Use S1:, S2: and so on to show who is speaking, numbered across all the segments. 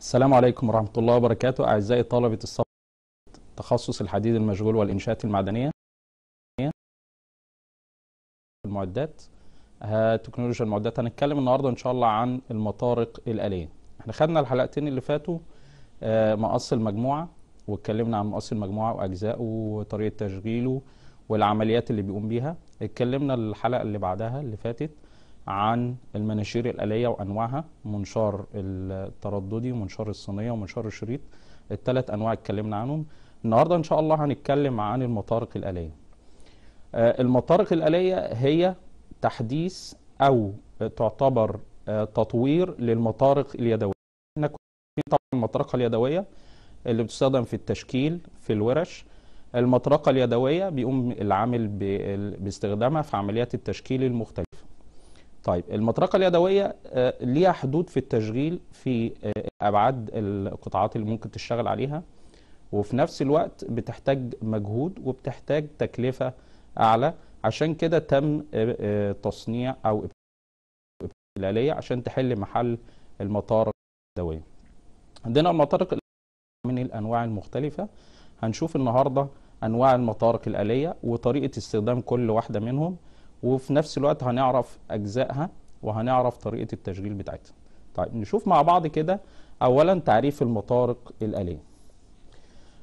S1: السلام عليكم ورحمة الله وبركاته أعزائي طلبة الصف تخصص الحديد المشغول والإنشاءات المعدنية المعدات آه، تكنولوجيا المعدات هنتكلم النهاردة إن شاء الله عن المطارق الآلية احنا خدنا الحلقتين اللي فاتوا آه، مقص المجموعة واتكلمنا عن مقص المجموعة وأجزائه وطريقة تشغيله والعمليات اللي بيقوم بيها اتكلمنا الحلقة اللي بعدها اللي فاتت عن المناشير الآلية وأنواعها منشار الترددي ومنشار الصينية ومنشار الشريط الثلاث أنواع اتكلمنا عنهم النهاردة إن شاء الله هنتكلم عن المطارق الآلية آه، المطارق الآلية هي تحديث أو تعتبر آه، تطوير للمطارق اليدوية احنا في طبعا المطرقة اليدوية اللي بتستخدم في التشكيل في الورش المطرقة اليدوية بيقوم العامل باستخدامها في عمليات التشكيل المختلفة طيب المطرقه اليدويه آه، ليها حدود في التشغيل في آه، ابعاد القطاعات اللي ممكن تشتغل عليها وفي نفس الوقت بتحتاج مجهود وبتحتاج تكلفه اعلى عشان كده تم آه، تصنيع او الآلية عشان تحل محل المطارق اليدويه عندنا المطارق من الانواع المختلفه هنشوف النهارده انواع المطارق الآلية وطريقه استخدام كل واحده منهم وفي نفس الوقت هنعرف اجزائها وهنعرف طريقه التشغيل بتاعتها طيب نشوف مع بعض كده اولا تعريف المطارق الاليه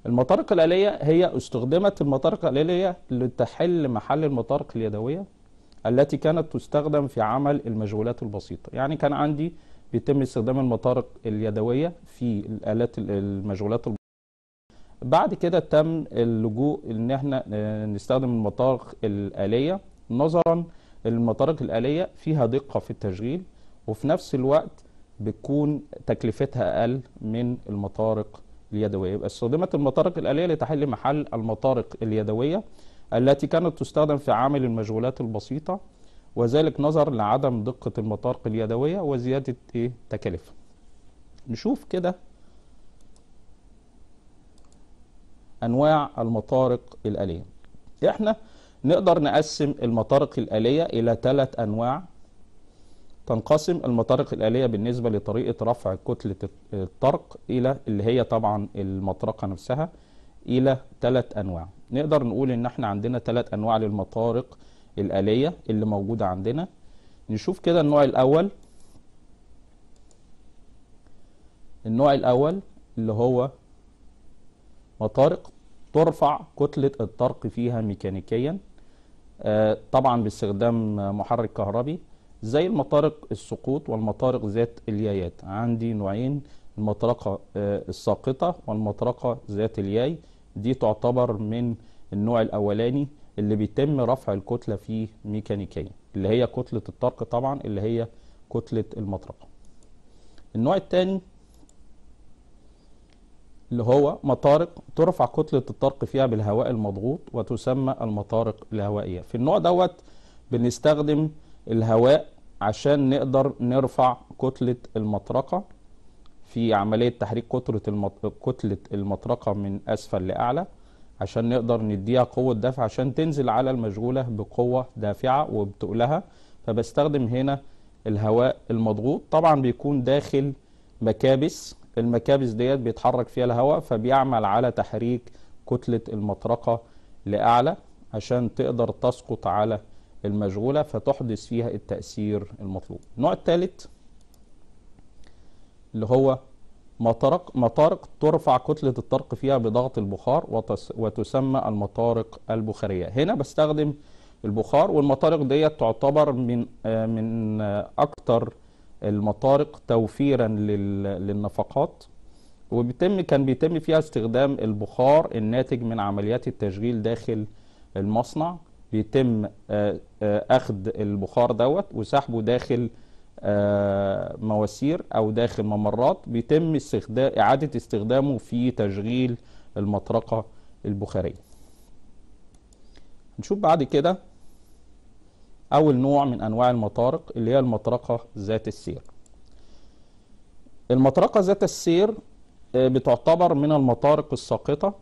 S1: المطارق الاليه هي استخدمت المطارق الاليه لتحل محل المطارق اليدويه التي كانت تستخدم في عمل المجهولات البسيطه يعني كان عندي بيتم استخدام المطارق اليدويه في الالات المجهولات بعد كده تم اللجوء ان احنا آه، نستخدم المطارق الاليه نظرا المطارق الآلية فيها دقة في التشغيل وفي نفس الوقت بتكون تكلفتها أقل من المطارق اليدوية يبقى استخدمت المطارق الآلية لتحل محل المطارق اليدوية التي كانت تستخدم في عامل المشغولات البسيطة وذلك نظر لعدم دقة المطارق اليدوية وزيادة ايه تكلفة نشوف كده أنواع المطارق الآلية احنا نقدر نقسم المطارق الآلية إلى ثلاث أنواع تنقسم المطارق الآلية بالنسبة لطريقة رفع كتلة الطرق إلى اللي هي طبعا المطرقة نفسها إلى ثلاث أنواع نقدر نقول إن احنا عندنا ثلاث أنواع للمطارق الآلية اللي موجودة عندنا نشوف كده النوع الأول النوع الأول اللي هو مطارق ترفع كتلة الطرق فيها ميكانيكيا آه، طبعا باستخدام محرك كهربي زي المطارق السقوط والمطارق ذات اليايات عندي نوعين المطرقة آه، الساقطة والمطرقة ذات الياي دي تعتبر من النوع الأولاني اللي بيتم رفع الكتلة فيه ميكانيكيا اللي هي كتلة الطرق طبعا اللي هي كتلة المطرقة النوع الثاني اللي هو مطارق ترفع كتلة الطرق فيها بالهواء المضغوط وتسمى المطارق الهوائية في النوع دوت بنستخدم الهواء عشان نقدر نرفع كتلة المطرقة في عملية تحريك كتلة كتلة المطرقة من أسفل لأعلى عشان نقدر نديها قوة دفع عشان تنزل على المشغولة بقوة دافعة وبتقلها فبستخدم هنا الهواء المضغوط طبعا بيكون داخل مكابس المكابس ديت بيتحرك فيها الهواء فبيعمل على تحريك كتلة المطرقة لأعلى عشان تقدر تسقط على المشغولة فتحدث فيها التأثير المطلوب النوع الثالث اللي هو مطارق مطارق ترفع كتلة الطرق فيها بضغط البخار وتسمى المطارق البخارية هنا بستخدم البخار والمطارق ديت تعتبر من آه، من أكتر المطارق توفيرا للنفقات وبيتم كان بيتم فيها استخدام البخار الناتج من عمليات التشغيل داخل المصنع بيتم آه، آه، اخذ البخار دوت وسحبه داخل آه، مواسير او داخل ممرات بيتم استخدام اعاده استخدامه في تشغيل المطرقه البخاريه. نشوف بعد كده أول نوع من أنواع المطارق اللي هي المطرقة ذات السير المطرقة ذات السير آه، بتعتبر من المطارق الساقطة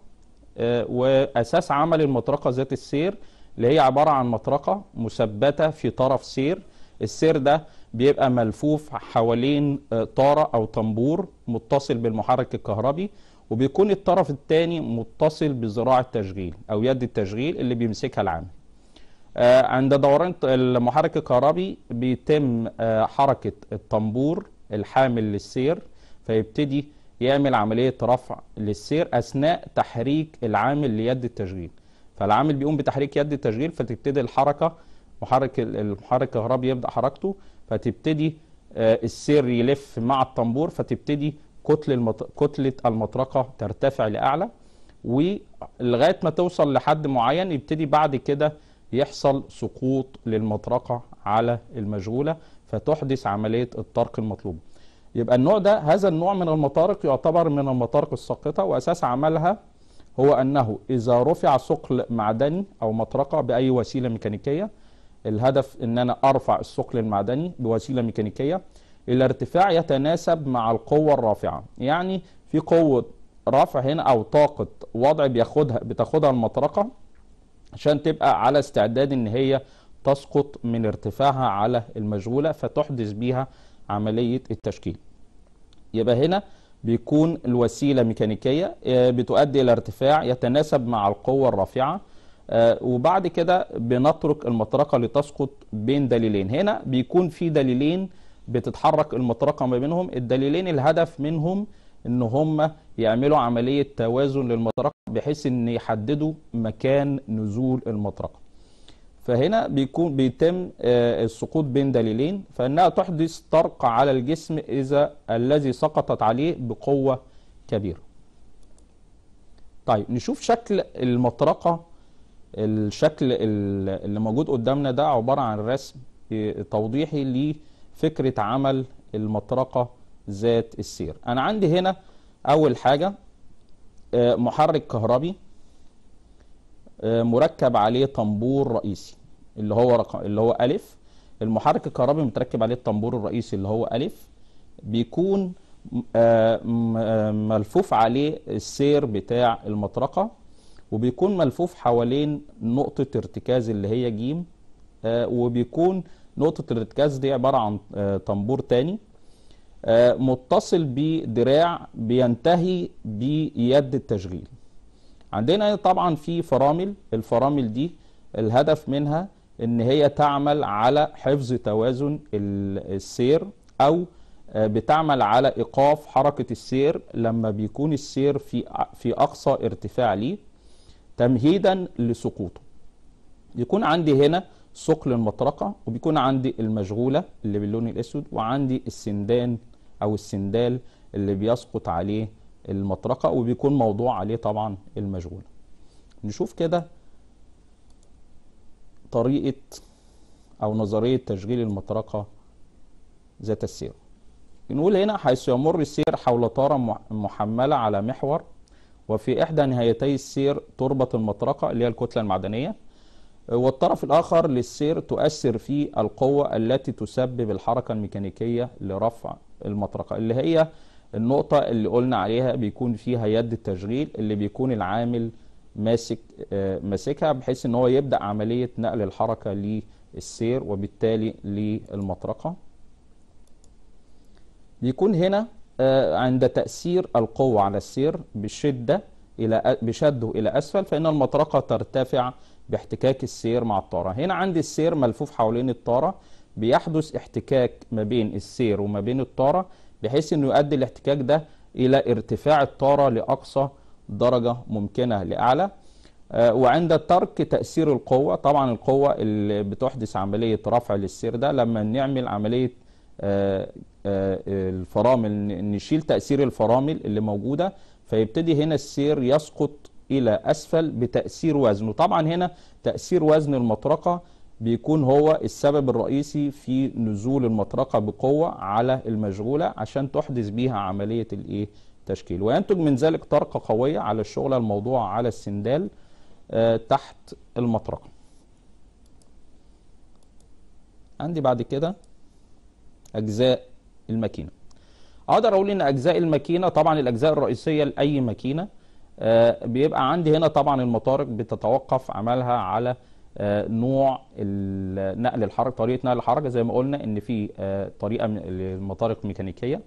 S1: آه، وأساس عمل المطرقة ذات السير اللي هي عبارة عن مطرقة مثبتة في طرف سير السير ده بيبقى ملفوف حوالين آه، طارة أو طنبور متصل بالمحرك الكهربي وبيكون الطرف الثاني متصل بذراع التشغيل أو يد التشغيل اللي بيمسكها العامل آه، عند دوران المحرك الكهربي بيتم آه، حركة الطنبور الحامل للسير فيبتدي يعمل عملية رفع للسير أثناء تحريك العامل ليد التشغيل فالعامل بيقوم بتحريك يد التشغيل فتبتدي الحركة محرك المحرك الكهربي يبدأ حركته فتبتدي آه، السير يلف مع الطنبور فتبتدي كتل المط... كتلة المطرقة ترتفع لأعلى ولغاية ما توصل لحد معين يبتدي بعد كده يحصل سقوط للمطرقة على المشغولة فتحدث عملية الطرق المطلوبة يبقى النوع ده هذا النوع من المطارق يعتبر من المطارق الساقطة وأساس عملها هو أنه إذا رفع ثقل معدني أو مطرقة بأي وسيلة ميكانيكية الهدف أن أنا أرفع الثقل المعدني بوسيلة ميكانيكية إلى ارتفاع يتناسب مع القوة الرافعة يعني في قوة رفع هنا أو طاقة وضع بياخدها بتاخدها المطرقة عشان تبقى على استعداد ان هي تسقط من ارتفاعها على المشغولة فتحدث بيها عملية التشكيل يبقى هنا بيكون الوسيلة ميكانيكية آه، بتؤدي إلى ارتفاع يتناسب مع القوة الرافعة آه، وبعد كده بنترك المطرقة لتسقط بين دليلين هنا بيكون في دليلين بتتحرك المطرقة ما بينهم الدليلين الهدف منهم ان هم يعملوا عمليه توازن للمطرقه بحيث ان يحددوا مكان نزول المطرقه فهنا بيكون بيتم آه، السقوط بين دليلين فانها تحدث طرق على الجسم اذا الذي سقطت عليه بقوه كبيره طيب نشوف شكل المطرقه الشكل اللي موجود قدامنا ده عباره عن رسم آه، توضيحي لفكره عمل المطرقه ذات السير أنا عندي هنا أول حاجة آه، محرك كهربي آه، مركب عليه طنبور رئيسي اللي هو رقم اللي هو ألف المحرك الكهربي متركب عليه الطنبور الرئيسي اللي هو ألف بيكون آه، ملفوف عليه السير بتاع المطرقة وبيكون ملفوف حوالين نقطة ارتكاز اللي هي جيم وبيكون نقطة الارتكاز دي عبارة عن طنبور تاني آه، متصل بدراع بينتهي بيد التشغيل عندنا طبعا في فرامل الفرامل دي الهدف منها ان هي تعمل على حفظ توازن السير او آه، بتعمل على ايقاف حركه السير لما بيكون السير في في اقصى ارتفاع ليه تمهيدا لسقوطه يكون عندي هنا ثقل المطرقه وبيكون عندي المشغوله اللي باللون الاسود وعندي السندان او السندال اللي بيسقط عليه المطرقه وبيكون موضوع عليه طبعا المشغوله نشوف كده طريقه او نظريه تشغيل المطرقه ذات السير نقول هنا حيث يمر السير حول طاره محمله على محور وفي احدى نهايتي السير تربه المطرقه اللي هي الكتله المعدنيه والطرف الآخر للسير تؤثر فيه القوة التي تسبب الحركة الميكانيكية لرفع المطرقه اللي هي النقطه اللي قلنا عليها بيكون فيها يد التشغيل اللي بيكون العامل ماسك آه، ماسكها بحيث ان هو يبدا عمليه نقل الحركه للسير وبالتالي للمطرقه بيكون هنا آه، عند تاثير القوه على السير بشده الى بشده الى اسفل فان المطرقه ترتفع باحتكاك السير مع الطاره هنا عندي السير ملفوف حوالين الطاره بيحدث احتكاك ما بين السير وما بين الطارة بحيث أنه يؤدي الاحتكاك ده إلى ارتفاع الطارة لأقصى درجة ممكنة لأعلى آه، وعند ترك تأثير القوة طبعا القوة اللي بتحدث عملية رفع للسير ده لما نعمل عملية آه، آه، الفرامل نشيل تأثير الفرامل اللي موجودة فيبتدي هنا السير يسقط إلى أسفل بتأثير وزنه طبعا هنا تأثير وزن المطرقة بيكون هو السبب الرئيسي في نزول المطرقة بقوة على المشغولة عشان تحدث بيها عملية الايه تشكيل وينتج من ذلك طرقة قوية على الشغلة الموضوعة على السندال آه تحت المطرقة عندي بعد كده أجزاء الماكينة أقدر أقول إن أجزاء الماكينة طبعا الأجزاء الرئيسية لأي ماكينة آه بيبقى عندي هنا طبعا المطارق بتتوقف عملها على آه، نوع نقل الحركه طريقه نقل الحركه زي ما قلنا ان في آه، طريقه للمطارق الميكانيكيه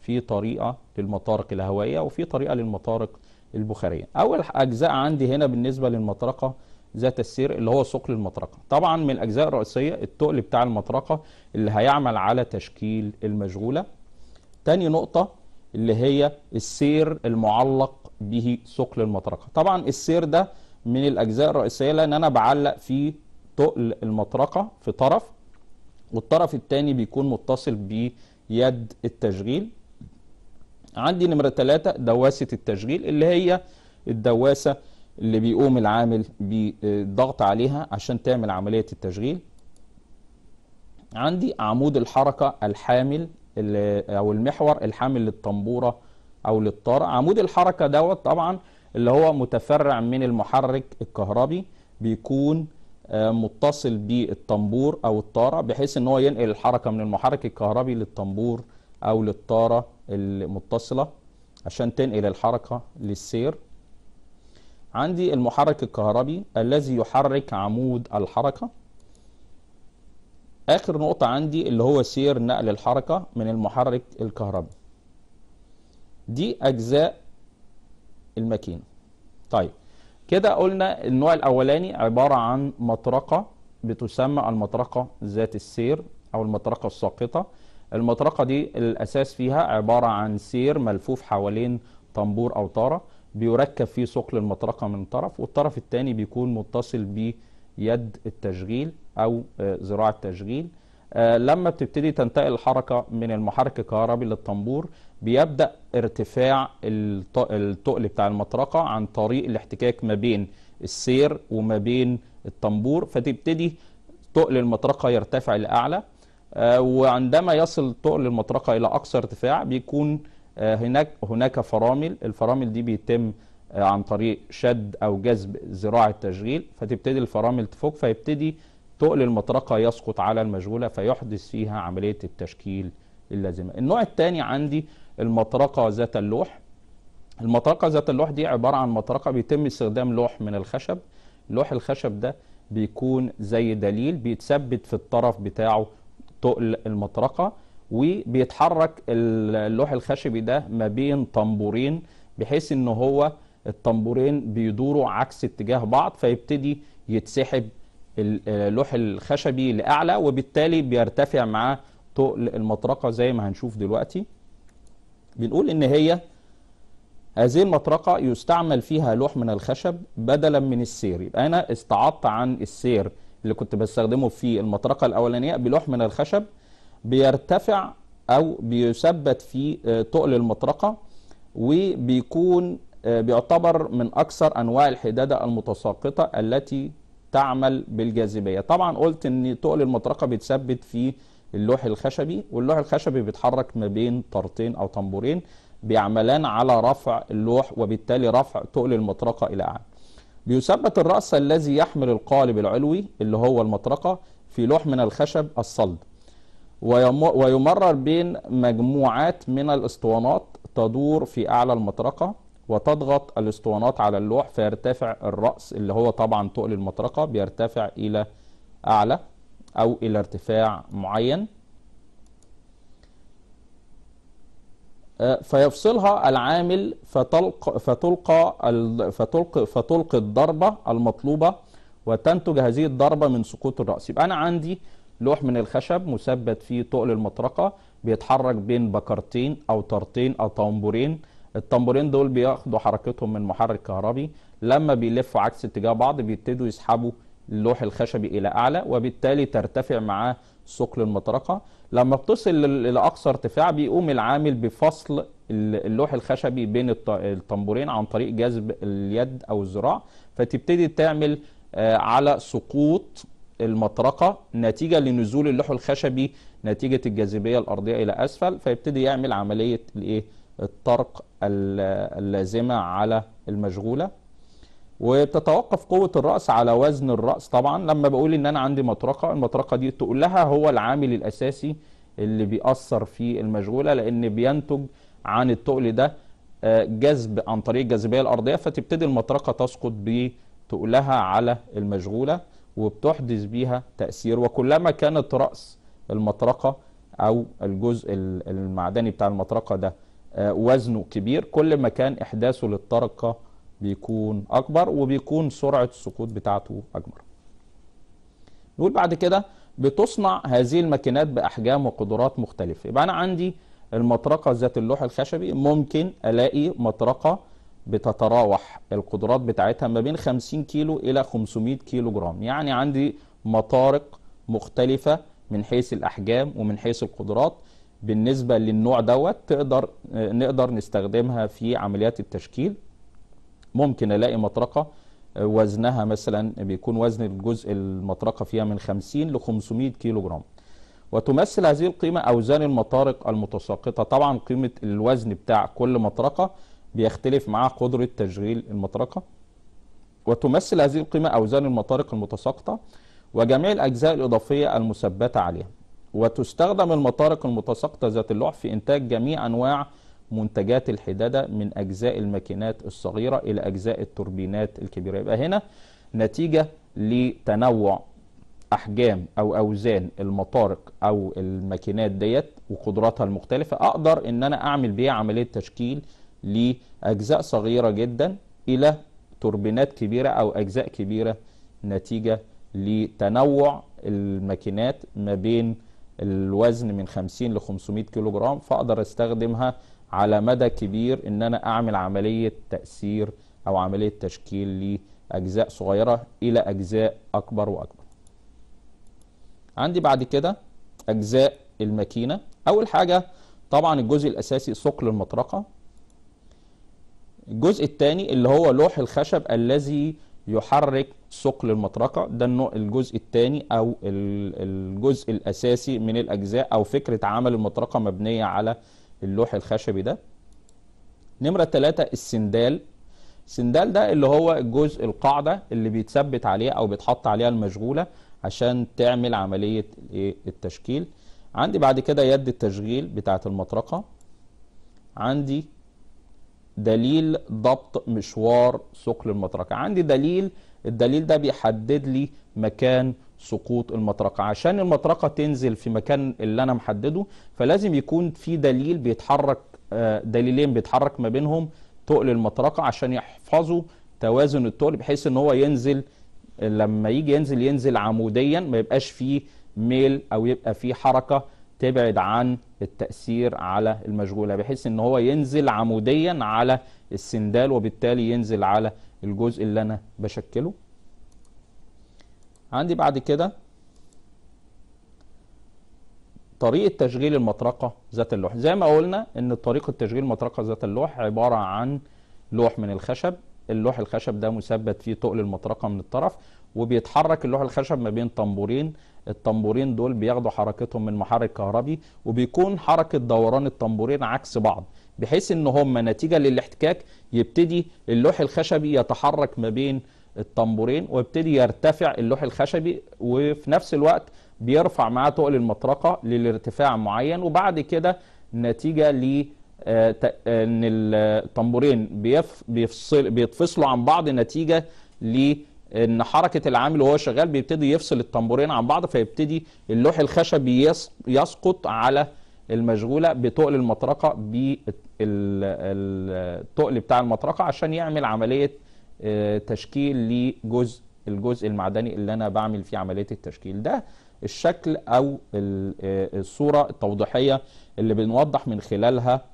S1: في طريقه للمطارق الهوائيه وفي طريقه للمطارق البخاريه اول اجزاء عندي هنا بالنسبه للمطرقه ذات السير اللي هو ثقل المطرقه طبعا من الاجزاء الرئيسيه الثقل بتاع المطرقه اللي هيعمل على تشكيل المشغوله تاني نقطه اللي هي السير المعلق به ثقل المطرقه طبعا السير ده من الاجزاء الرئيسيه لان انا بعلق في تقل المطرقه في طرف والطرف الثاني بيكون متصل بيد التشغيل عندي نمره 3 دواسه التشغيل اللي هي الدواسه اللي بيقوم العامل بالضغط عليها عشان تعمل عمليه التشغيل عندي عمود الحركه الحامل او المحور الحامل للطنبوره او للطارة عمود الحركه دوت طبعا اللي هو متفرع من المحرك الكهربي بيكون آه، متصل بالطنبور او الطاره بحيث ان هو ينقل الحركه من المحرك الكهربي للطنبور او للطاره المتصله عشان تنقل الحركه للسير عندي المحرك الكهربي الذي يحرك عمود الحركه اخر نقطه عندي اللي هو سير نقل الحركه من المحرك الكهربي دي اجزاء الماكينه طيب كده قلنا النوع الاولاني عباره عن مطرقه بتسمى المطرقه ذات السير او المطرقه الساقطه المطرقه دي الاساس فيها عباره عن سير ملفوف حوالين طنبور او طاره بيركب فيه ثقل المطرقه من طرف والطرف الثاني بيكون متصل بيد التشغيل او ذراع آه، التشغيل آه، لما بتبتدي تنتقل الحركه من المحرك الكهربي للطنبور بيبدا ارتفاع التقل بتاع المطرقة عن طريق الاحتكاك ما بين السير وما بين الطنبور فتبتدي تقل المطرقة يرتفع لأعلى آه، وعندما يصل تقل المطرقة إلى أقصى ارتفاع بيكون آه، هناك هناك فرامل الفرامل دي بيتم آه، عن طريق شد أو جذب ذراع التشغيل فتبتدي الفرامل تفك فيبتدي تقل المطرقة يسقط على المجهولة فيحدث فيها عملية التشكيل اللازمة النوع الثاني عندي المطرقه ذات اللوح المطرقه ذات اللوح دي عباره عن مطرقه بيتم استخدام لوح من الخشب لوح الخشب ده بيكون زي دليل بيتثبت في الطرف بتاعه تقل المطرقه وبيتحرك اللوح الخشبي ده ما بين طنبورين بحيث ان هو الطنبورين بيدوروا عكس اتجاه بعض فيبتدي يتسحب اللوح الخشبي لاعلى وبالتالي بيرتفع معاه تقل المطرقه زي ما هنشوف دلوقتي بنقول إن هي هذه المطرقة يستعمل فيها لوح من الخشب بدلا من السير يبقى أنا استعضت عن السير اللي كنت بستخدمه في المطرقة الأولانية بلوح من الخشب بيرتفع أو بيثبت في تقل آه، المطرقة وبيكون آه، بيعتبر من أكثر أنواع الحدادة المتساقطة التي تعمل بالجاذبية طبعا قلت أن تقل المطرقة بيتثبت في اللوح الخشبي واللوح الخشبي بيتحرك ما بين طرتين او طنبورين بيعملان على رفع اللوح وبالتالي رفع تقل المطرقه الى اعلى بيثبت الراس الذي يحمل القالب العلوي اللي هو المطرقه في لوح من الخشب الصلد ويمرر بين مجموعات من الاسطوانات تدور في اعلى المطرقه وتضغط الاسطوانات على اللوح فيرتفع الراس اللي هو طبعا تقل المطرقه بيرتفع الى اعلى أو إلى ارتفاع معين آه، فيفصلها العامل فتلقى فتلقى فتلقى فتلقي الضربه المطلوبه وتنتج هذه الضربه من سقوط الراس يبقى انا عندي لوح من الخشب مثبت فيه طول المطرقه بيتحرك بين بكرتين او طرتين او طنبورين الطنبورين دول بياخدوا حركتهم من محرك كهربي لما بيلفوا عكس اتجاه بعض بيبتدوا يسحبوا اللوح الخشبي إلى أعلى وبالتالي ترتفع معاه ثقل المطرقة لما بتصل إلى أقصى ارتفاع بيقوم العامل بفصل اللوح الخشبي بين الطنبورين عن طريق جذب اليد أو الذراع فتبتدي تعمل آه، على سقوط المطرقة نتيجة لنزول اللوح الخشبي نتيجة الجاذبية الأرضية إلى أسفل فيبتدي يعمل عملية الإيه الطرق اللازمة على المشغولة وبتتوقف قوه الراس على وزن الراس طبعا لما بقول ان انا عندي مطرقه المطرقه دي تقول لها هو العامل الاساسي اللي بيأثر في المشغوله لان بينتج عن التقل ده آه، جذب عن طريق الجاذبيه الارضيه فتبتدي المطرقه تسقط بتقلها على المشغوله وبتحدث بيها تاثير وكلما كانت راس المطرقه او الجزء المعدني بتاع المطرقه ده آه، وزنه كبير كل ما كان احداثه للطرقه بيكون اكبر وبيكون سرعه السقوط بتاعته اكبر نقول بعد كده بتصنع هذه الماكينات باحجام وقدرات مختلفه يبقى انا عندي المطرقه ذات اللوح الخشبي ممكن الاقي مطرقه بتتراوح القدرات بتاعتها ما بين 50 كيلو الى 500 كيلو جرام يعني عندي مطارق مختلفه من حيث الاحجام ومن حيث القدرات بالنسبه للنوع دوت تقدر نقدر نستخدمها في عمليات التشكيل ممكن الاقي مطرقه وزنها مثلا بيكون وزن الجزء المطرقه فيها من 50 ل 500 كيلو جرام وتمثل هذه القيمه اوزان المطارق المتساقطه طبعا قيمه الوزن بتاع كل مطرقه بيختلف مع قدره تشغيل المطرقه وتمثل هذه القيمه اوزان المطارق المتساقطه وجميع الاجزاء الاضافيه المثبته عليها وتستخدم المطارق المتساقطه ذات اللوح في انتاج جميع انواع منتجات الحدادة من أجزاء الماكينات الصغيرة إلى أجزاء التوربينات الكبيرة يبقى هنا نتيجة لتنوع أحجام أو أوزان المطارق أو الماكينات ديت وقدراتها المختلفة أقدر إن أنا أعمل بيها عملية تشكيل لأجزاء صغيرة جدا إلى توربينات كبيرة أو أجزاء كبيرة نتيجة لتنوع الماكينات ما بين الوزن من 50 ل 500 كيلو جرام فأقدر أستخدمها على مدى كبير ان انا اعمل عمليه تاثير او عمليه تشكيل لاجزاء صغيره الى اجزاء اكبر واكبر. عندي بعد كده اجزاء الماكينه اول حاجه طبعا الجزء الاساسي ثقل المطرقه. الجزء الثاني اللي هو لوح الخشب الذي يحرك ثقل المطرقه ده النوع الجزء الثاني او الجزء الاساسي من الاجزاء او فكره عمل المطرقه مبنيه على اللوح الخشبي ده نمرة ثلاثة السندال السندال ده اللي هو الجزء القاعدة اللي بيتثبت عليه أو بيتحط عليها المشغولة عشان تعمل عملية إيه؟ التشكيل عندي بعد كده يد التشغيل بتاعة المطرقة عندي دليل ضبط مشوار ثقل المطرقة عندي دليل الدليل ده بيحدد لي مكان سقوط المطرقة عشان المطرقة تنزل في مكان اللي أنا محدده فلازم يكون في دليل بيتحرك آه، دليلين بيتحرك ما بينهم تقل المطرقة عشان يحفظوا توازن التقل بحيث ان هو ينزل لما يجي ينزل ينزل عموديا ما يبقاش فيه ميل او يبقى فيه حركة تبعد عن التأثير على المشغولة بحيث ان هو ينزل عموديا على السندال وبالتالي ينزل على الجزء اللي انا بشكله عندي بعد كده طريقة تشغيل المطرقة ذات اللوح زي ما قلنا ان طريقة تشغيل المطرقة ذات اللوح عبارة عن لوح من الخشب اللوح الخشب ده مثبت فيه تقل المطرقة من الطرف وبيتحرك اللوح الخشب ما بين طنبورين الطنبورين دول بياخدوا حركتهم من محرك كهربي وبيكون حركة دوران الطنبورين عكس بعض بحيث ان هم نتيجة للاحتكاك يبتدي اللوح الخشبي يتحرك ما بين الطنبورين ويبتدي يرتفع اللوح الخشبي وفي نفس الوقت بيرفع معاه تقل المطرقه للارتفاع معين وبعد كده نتيجه ل آه، آه، ان الطنبورين بيفصل بيتفصلوا عن بعض نتيجه ل ان حركه العامل وهو شغال بيبتدي يفصل الطنبورين عن بعض فيبتدي اللوح الخشبي يسقط على المشغوله بتقل المطرقه بالتقل بتاع المطرقه عشان يعمل عمليه تشكيل لجزء الجزء المعدني اللي انا بعمل فيه عمليه التشكيل ده الشكل او آه، الصوره التوضيحيه اللي بنوضح من خلالها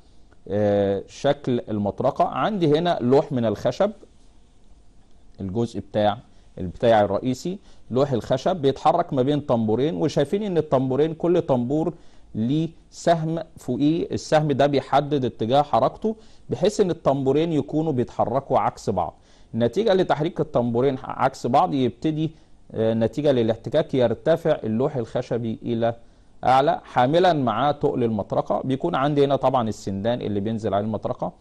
S1: آه، شكل المطرقه عندي هنا لوح من الخشب الجزء بتاع بتاعي الرئيسي لوح الخشب بيتحرك ما بين طنبورين وشايفين ان الطنبورين كل طنبور ليه سهم فوقيه السهم ده بيحدد اتجاه حركته بحيث ان الطنبورين يكونوا بيتحركوا عكس بعض نتيجه لتحريك الطنبورين عكس بعض يبتدي آه، نتيجه للاحتكاك يرتفع اللوح الخشبي الى اعلى حاملا معاه تقل المطرقه بيكون عندي هنا طبعا السندان اللي بينزل عليه المطرقه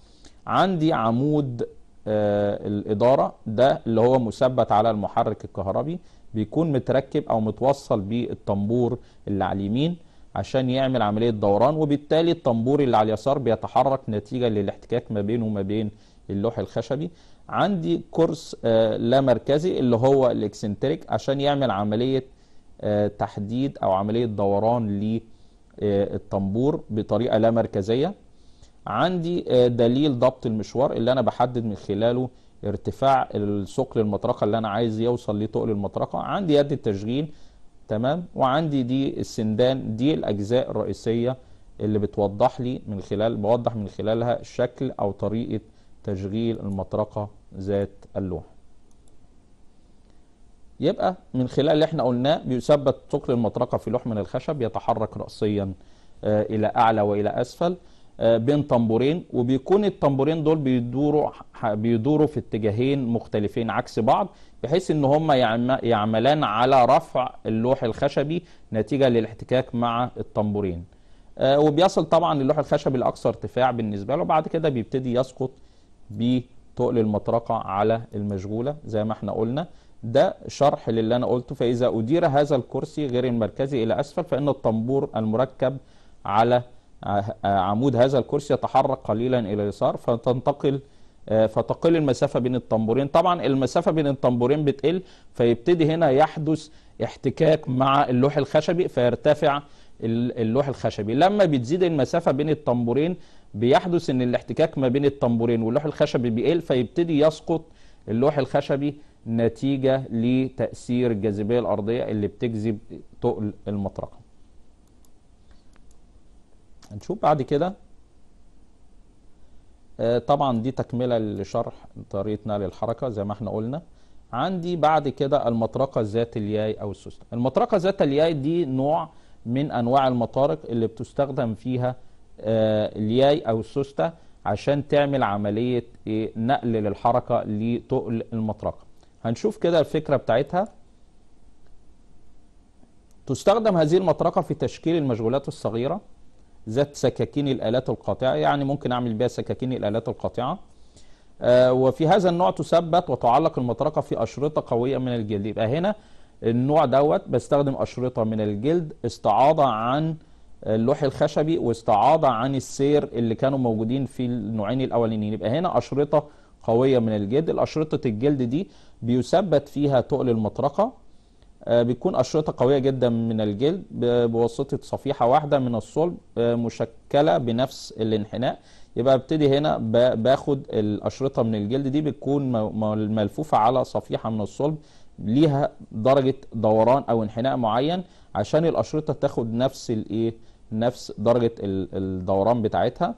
S1: عندي عمود آه، الاداره ده اللي هو مثبت على المحرك الكهربي بيكون متركب او متوصل بالطنبور اللي على اليمين عشان يعمل عمليه دوران وبالتالي الطنبور اللي على اليسار بيتحرك نتيجه للاحتكاك ما بينه وما بين اللوح الخشبي عندي كورس آه، لا مركزي اللي هو الاكسنتريك عشان يعمل عملية آه، تحديد او عملية دوران للطنبور آه، بطريقة لا مركزية عندي دليل ضبط المشوار اللي انا بحدد من خلاله ارتفاع الثقل المطرقة اللي انا عايز يوصل لثقل المطرقة عندي يد التشغيل تمام وعندي دي السندان دي الاجزاء الرئيسية اللي بتوضح لي من خلال بوضح من خلالها شكل او طريقة تشغيل المطرقة ذات اللوح يبقى من خلال اللي احنا قلناه بيثبت ثقل المطرقة في لوح من الخشب يتحرك رأسيا آه، إلى أعلى وإلى أسفل آه، بين طنبورين وبيكون الطنبورين دول بيدوروا بيدوروا في اتجاهين مختلفين عكس بعض بحيث ان هم يعملان على رفع اللوح الخشبي نتيجه للاحتكاك مع الطنبورين آه، وبيصل طبعا اللوح الخشبي لاقصى ارتفاع بالنسبه له وبعد كده بيبتدي يسقط بتقل المطرقة على المشغولة زي ما احنا قلنا ده شرح للي أنا قلته فإذا أدير هذا الكرسي غير المركزي إلى أسفل فإن الطنبور المركب على عمود هذا الكرسي يتحرك قليلا إلى اليسار فتنتقل فتقل المسافة بين الطنبورين طبعا المسافة بين الطنبورين بتقل فيبتدي هنا يحدث احتكاك مع اللوح الخشبي فيرتفع اللوح الخشبي لما بتزيد المسافة بين الطنبورين بيحدث ان الاحتكاك ما بين الطنبورين واللوح الخشبي بيقل فيبتدي يسقط اللوح الخشبي نتيجة لتأثير الجاذبية الأرضية اللي بتجذب تقل المطرقة هنشوف بعد كده آه، طبعا دي تكملة لشرح طريقة نقل الحركة زي ما احنا قلنا عندي بعد كده المطرقة ذات الياي أو السوستة المطرقة ذات الياي دي نوع من أنواع المطارق اللي بتستخدم فيها آه، الياي أو السوستة عشان تعمل عملية إيه، نقل للحركة لتقل المطرقة هنشوف كده الفكرة بتاعتها تستخدم هذه المطرقة في تشكيل المشغولات الصغيرة ذات سكاكين الآلات القاطعة يعني ممكن أعمل بها سكاكين الآلات القاطعة آه، وفي هذا النوع تثبت وتعلق المطرقة في أشرطة قوية من الجلد يبقى هنا النوع دوت بستخدم أشرطة من الجلد استعاضة عن اللوح الخشبي واستعاض عن السير اللي كانوا موجودين في النوعين الاولانيين يبقى هنا اشرطه قويه من الجلد اشرطه الجلد دي بيثبت فيها تقل المطرقه آه، بتكون اشرطه قويه جدا من الجلد بواسطه صفيحه واحده من الصلب آه، مشكله بنفس الانحناء يبقى ابتدي هنا باخد الاشرطه من الجلد دي بتكون ملفوفه على صفيحه من الصلب ليها درجه دوران او انحناء معين عشان الأشرطة تاخد نفس الإيه نفس درجة الدوران بتاعتها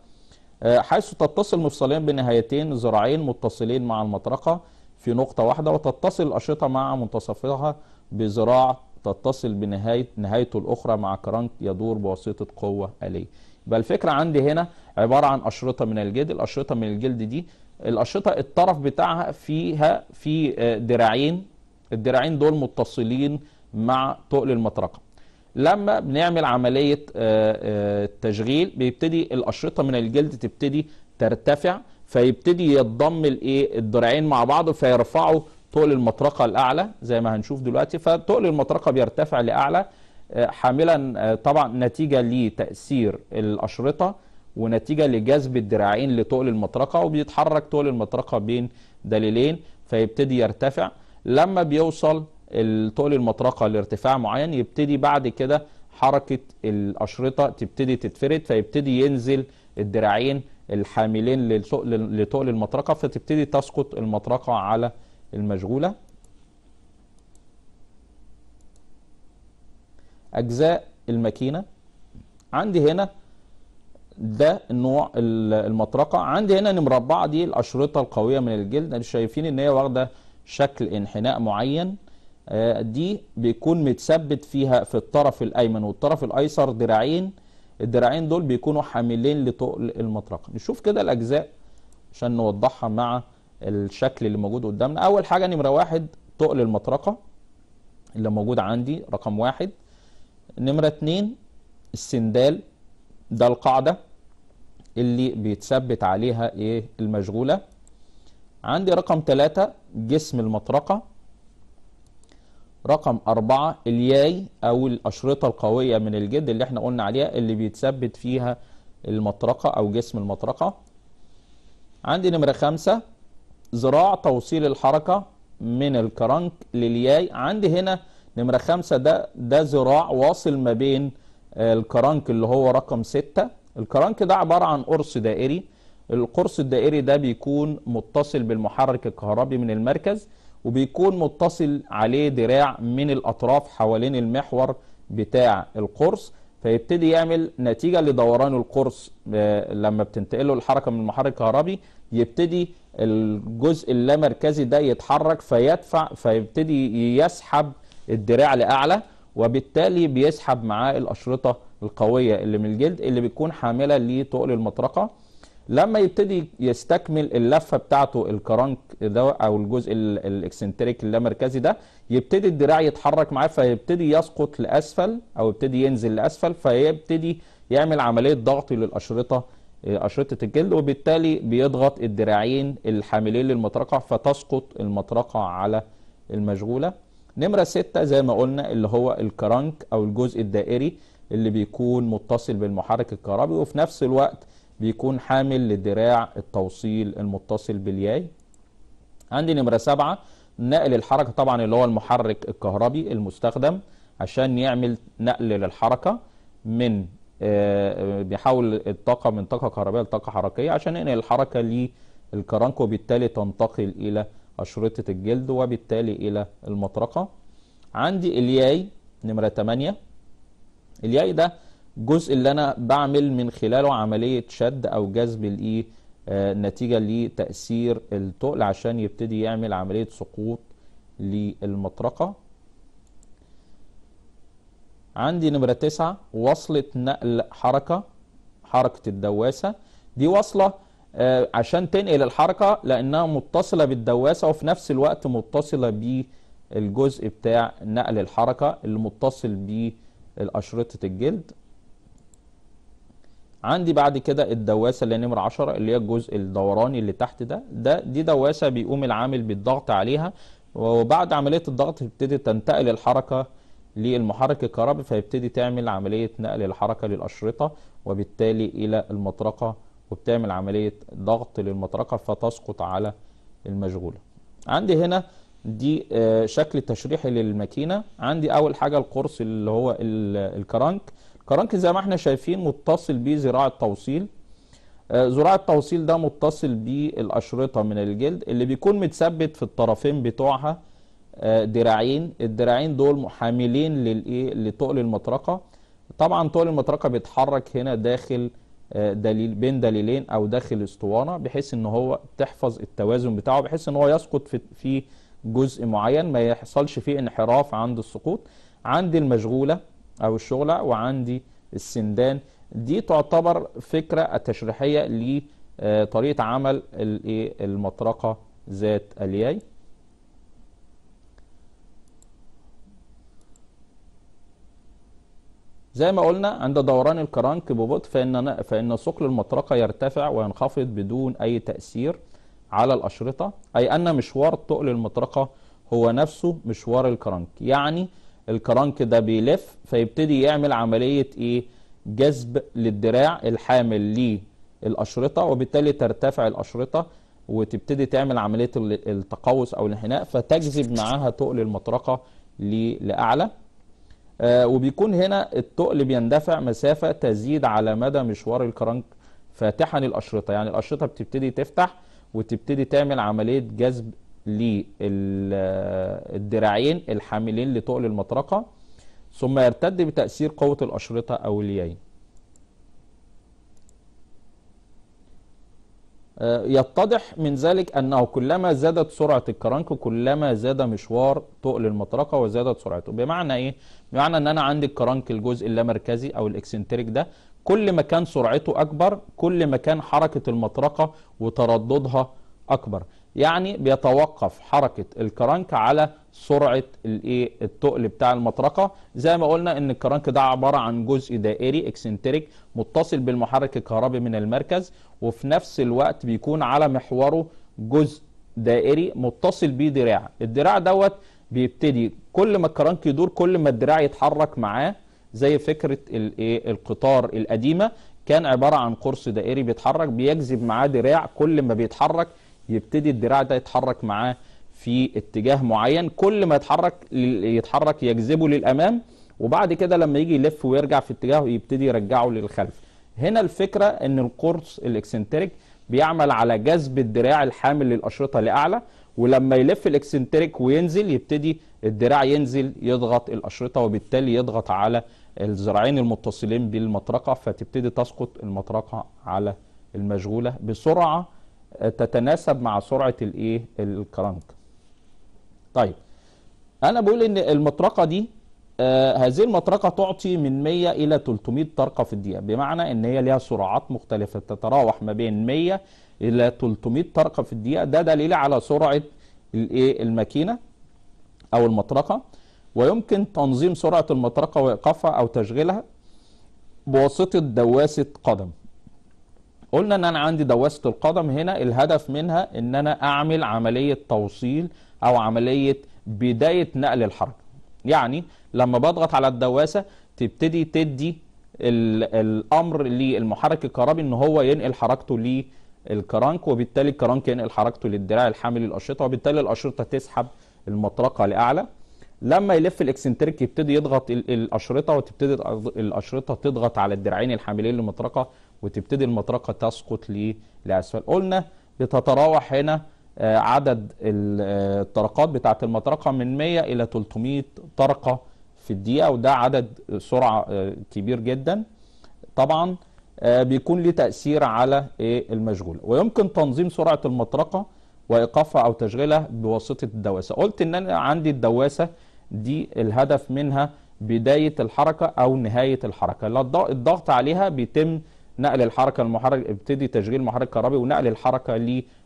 S1: آه، حيث تتصل مفصلين بنهايتين ذراعين متصلين مع المطرقة في نقطة واحدة وتتصل الأشرطة مع منتصفها بذراع تتصل بنهاية نهايته الأخرى مع كرنك يدور بواسطة قوة آلية يبقى الفكرة عندي هنا عبارة عن أشرطة من الجلد الأشرطة من الجلد دي الأشرطة الطرف بتاعها فيها في آه، دراعين الدراعين دول متصلين مع تقل المطرقة لما بنعمل عملية آه، آه، تشغيل بيبتدي الأشرطة من الجلد تبتدي ترتفع فيبتدي يتضم الايه مع بعض فيرفعوا طول المطرقة الأعلى زي ما هنشوف دلوقتي فطول المطرقة بيرتفع لأعلى آه، حاملا طبعا نتيجة لتأثير الأشرطة ونتيجة لجذب الدرعين لطول المطرقة وبيتحرك طول المطرقة بين دليلين فيبتدي يرتفع لما بيوصل الطول المطرقه لارتفاع معين يبتدي بعد كده حركه الاشرطه تبتدي تتفرد فيبتدي ينزل الدراعين الحاملين لطول المطرقه فتبتدي تسقط المطرقه على المشغوله اجزاء الماكينه عندي هنا ده النوع المطرقه عندي هنا المربعه دي الاشرطه القويه من الجلد شايفين ان هي واخده شكل انحناء معين آه، دي بيكون متثبت فيها في الطرف الايمن والطرف الايسر دراعين الدراعين دول بيكونوا حاملين لتقل المطرقه نشوف كده الاجزاء عشان نوضحها مع الشكل اللي موجود قدامنا اول حاجه نمره واحد تقل المطرقه اللي موجود عندي رقم واحد نمره اتنين السندال ده القاعده اللي بيتثبت عليها ايه المشغوله عندي رقم ثلاثة جسم المطرقه رقم أربعة الياي أو الأشرطة القوية من الجلد اللي احنا قلنا عليها اللي بيتثبت فيها المطرقة أو جسم المطرقة عندي نمرة خمسة ذراع توصيل الحركة من الكرنك للياي عندي هنا نمرة خمسة ده ده ذراع واصل ما بين الكرنك اللي هو رقم ستة الكرنك ده عبارة عن قرص دائري القرص الدائري ده بيكون متصل بالمحرك الكهربي من المركز وبيكون متصل عليه دراع من الأطراف حوالين المحور بتاع القرص فيبتدي يعمل نتيجة لدوران القرص آه، لما بتنتقله الحركة من المحرك الكهربي يبتدي الجزء اللامركزي ده يتحرك فيدفع فيبتدي يسحب الدراع لأعلى وبالتالي بيسحب معاه الأشرطة القوية اللي من الجلد اللي بتكون حاملة لتقل المطرقة لما يبتدي يستكمل اللفه بتاعته الكرنك ده او الجزء الاكسنتريك اللامركزي ده يبتدي الدراع يتحرك معاه فيبتدي يسقط لاسفل او يبتدي ينزل لاسفل فيبتدي يعمل عمليه ضغط للاشرطه آه، اشرطه الجلد وبالتالي بيضغط الدراعين الحاملين للمطرقه فتسقط المطرقه على المشغوله. نمره سته زي ما قلنا اللي هو الكرنك او الجزء الدائري اللي بيكون متصل بالمحرك الكهربي وفي نفس الوقت بيكون حامل لدراع التوصيل المتصل بالياي عندي نمرة سبعة نقل الحركة طبعا اللي هو المحرك الكهربي المستخدم عشان يعمل نقل للحركة من آه، آه، بيحول الطاقة من طاقة كهربائية لطاقة حركية عشان ينقل الحركة للكرنك وبالتالي تنتقل إلى أشرطة الجلد وبالتالي إلى المطرقة عندي الياي نمرة 8 الياي ده الجزء اللي انا بعمل من خلاله عمليه شد او جذب الايه آه، نتيجه لتاثير التقل عشان يبتدي يعمل عمليه سقوط للمطرقه عندي نمره 9 وصله نقل حركه حركه الدواسه دي وصله آه، عشان تنقل الحركه لانها متصله بالدواسه وفي نفس الوقت متصله بالجزء بتاع نقل الحركه اللي متصل بالاشرطه الجلد عندي بعد كده الدواسه اللي هي نمره 10 اللي هي الجزء الدوراني اللي تحت ده ده دي دواسه بيقوم العامل بالضغط عليها وبعد عمليه الضغط بتبتدي تنتقل الحركه للمحرك الكهربي فيبتدي تعمل عمليه نقل الحركه للاشرطه وبالتالي الى المطرقه وبتعمل عمليه ضغط للمطرقه فتسقط على المشغوله. عندي هنا دي آه، شكل تشريحي للماكينه عندي اول حاجه القرص اللي هو الكرنك كرنك زي ما احنا شايفين متصل بذراع التوصيل ذراع آه، التوصيل ده متصل بالاشرطه من الجلد اللي بيكون متثبت في الطرفين بتوعها آه، دراعين الدراعين دول محاملين للايه لتقل المطرقه طبعا طول المطرقه بيتحرك هنا داخل آه، دليل بين دليلين او داخل اسطوانه بحيث ان هو تحفظ التوازن بتاعه بحيث ان هو يسقط في في جزء معين ما يحصلش فيه انحراف عند السقوط عند المشغوله أو الشغلة وعندي السندان دي تعتبر فكرة التشريحية لطريقة عمل إيه، المطرقة ذات الياي زي ما قلنا عند دوران الكرانك ببطء فإن, فإن ثقل المطرقة يرتفع وينخفض بدون أي تأثير على الأشرطة أي أن مشوار ثقل المطرقة هو نفسه مشوار الكرانك يعني الكرنك ده بيلف فيبتدي يعمل عملية ايه جذب للدراع الحامل للأشرطة وبالتالي ترتفع الأشرطة وتبتدي تعمل عملية التقوس أو الانحناء فتجذب معاها تقل المطرقة لأعلى آه وبيكون هنا التقل بيندفع مسافة تزيد على مدى مشوار الكرنك فاتحا الأشرطة يعني الأشرطة بتبتدي تفتح وتبتدي تعمل عملية جذب للدراعين الحاملين لتقل المطرقة ثم يرتد بتأثير قوة الأشرطة أو اليين آه، يتضح من ذلك أنه كلما زادت سرعة الكرنك كلما زاد مشوار تقل المطرقة وزادت سرعته بمعنى إيه؟ بمعنى أن أنا عندي الكرنك الجزء اللامركزي أو الإكسنتريك ده كل ما كان سرعته أكبر كل ما كان حركة المطرقة وترددها أكبر يعني بيتوقف حركة الكرنك على سرعة الايه التقل بتاع المطرقة زي ما قلنا ان الكرنك ده عبارة عن جزء دائري اكسنتريك متصل بالمحرك الكهربي من المركز وفي نفس الوقت بيكون على محوره جزء دائري متصل بيه دراع الدراع دوت بيبتدي كل ما الكرنك يدور كل ما الدراع يتحرك معاه زي فكرة الايه القطار القديمة كان عبارة عن قرص دائري بيتحرك بيجذب معاه دراع كل ما بيتحرك يبتدي الدراع ده يتحرك معاه في اتجاه معين كل ما يتحرك يتحرك يجذبه للامام وبعد كده لما يجي يلف ويرجع في اتجاهه يبتدي يرجعه للخلف هنا الفكره ان القرص الاكسنتريك بيعمل على جذب الدراع الحامل للاشرطه لاعلى ولما يلف الاكسنتريك وينزل يبتدي الدراع ينزل يضغط الاشرطه وبالتالي يضغط على الذراعين المتصلين بالمطرقه فتبتدي تسقط المطرقه على المشغوله بسرعه تتناسب مع سرعه الايه الكرنك طيب انا بقول ان المطرقه دي آه، هذه المطرقه تعطي من 100 الى 300 طرقه في الدقيقه بمعنى ان هي ليها سرعات مختلفه تتراوح ما بين 100 الى 300 طرقه في الدقيقه ده دليل على سرعه الايه الماكينه او المطرقه ويمكن تنظيم سرعه المطرقه وايقافها او تشغيلها بواسطه دواسه قدم قلنا ان انا عندي دواسه القدم هنا الهدف منها ان انا اعمل عمليه توصيل او عمليه بدايه نقل الحركه يعني لما بضغط على الدواسه تبتدي تدي الامر للمحرك الكهربي ان هو ينقل حركته للكرانك وبالتالي الكرانك ينقل حركته للدراع الحامل للاشرطه وبالتالي الاشرطه تسحب المطرقه لاعلى لما يلف الاكسنتريك يبتدي يضغط الاشرطه وتبتدي الاشرطه تضغط على الدراعين الحاملين للمطرقه وتبتدي المطرقة تسقط لأسفل قلنا بتتراوح هنا آه، عدد آه، الطرقات بتاعة المطرقة من 100 إلى 300 طرقة في الدقيقة وده عدد سرعة آه، كبير جدا طبعا بيكون ليه تأثير على إيه، المشغول ويمكن تنظيم سرعة المطرقة وإيقافها أو تشغيلها بواسطة الدواسة قلت إن أنا عندي الدواسة دي الهدف منها بداية الحركة أو نهاية الحركة الضغط عليها بيتم نقل الحركه المحرك ابتدي تشغيل محرك كهربي ونقل الحركه